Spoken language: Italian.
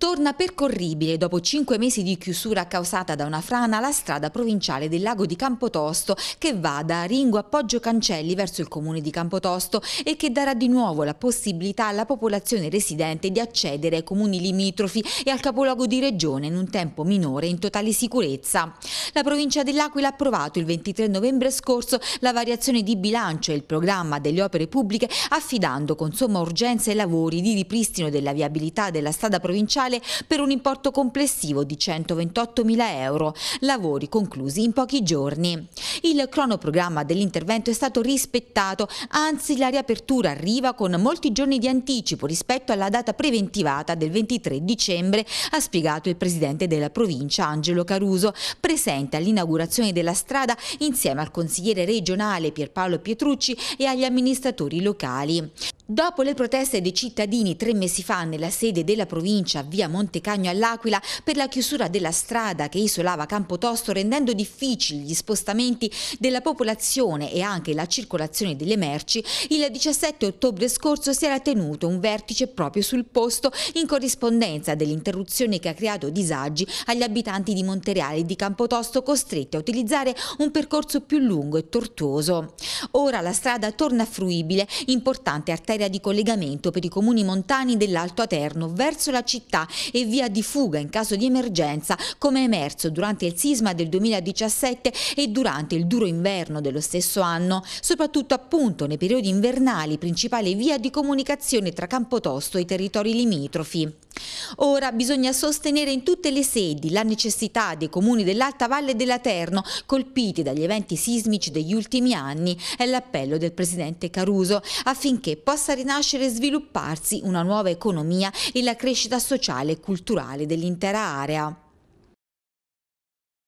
Torna percorribile dopo cinque mesi di chiusura causata da una frana la strada provinciale del lago di Campotosto che va da Ringo a Poggio Cancelli verso il comune di Campotosto e che darà di nuovo la possibilità alla popolazione residente di accedere ai comuni limitrofi e al capoluogo di regione in un tempo minore in totale sicurezza. La provincia dell'Aquila ha approvato il 23 novembre scorso la variazione di bilancio e il programma delle opere pubbliche affidando con somma urgenza i lavori di ripristino della viabilità della strada provinciale per un importo complessivo di 128 mila euro, lavori conclusi in pochi giorni. Il cronoprogramma dell'intervento è stato rispettato, anzi la riapertura arriva con molti giorni di anticipo rispetto alla data preventivata del 23 dicembre, ha spiegato il presidente della provincia Angelo Caruso, presente all'inaugurazione della strada insieme al consigliere regionale Pierpaolo Pietrucci e agli amministratori locali. Dopo le proteste dei cittadini tre mesi fa nella sede della provincia via Montecagno all'Aquila per la chiusura della strada che isolava Campotosto rendendo difficili gli spostamenti della popolazione e anche la circolazione delle merci, il 17 ottobre scorso si era tenuto un vertice proprio sul posto in corrispondenza dell'interruzione che ha creato disagi agli abitanti di Montereale e di Campotosto costretti a utilizzare un percorso più lungo e tortuoso. Ora la strada torna fruibile, importante arteria l'area di collegamento per i comuni montani dell'Alto Aterno verso la città e via di fuga in caso di emergenza, come è emerso durante il sisma del 2017 e durante il duro inverno dello stesso anno, soprattutto appunto nei periodi invernali, principale via di comunicazione tra Campotosto e i territori limitrofi. Ora bisogna sostenere in tutte le sedi la necessità dei comuni dell'Alta Valle e dell'Aterno colpiti dagli eventi sismici degli ultimi anni è l'appello del Presidente Caruso affinché possa rinascere e svilupparsi una nuova economia e la crescita sociale e culturale dell'intera area.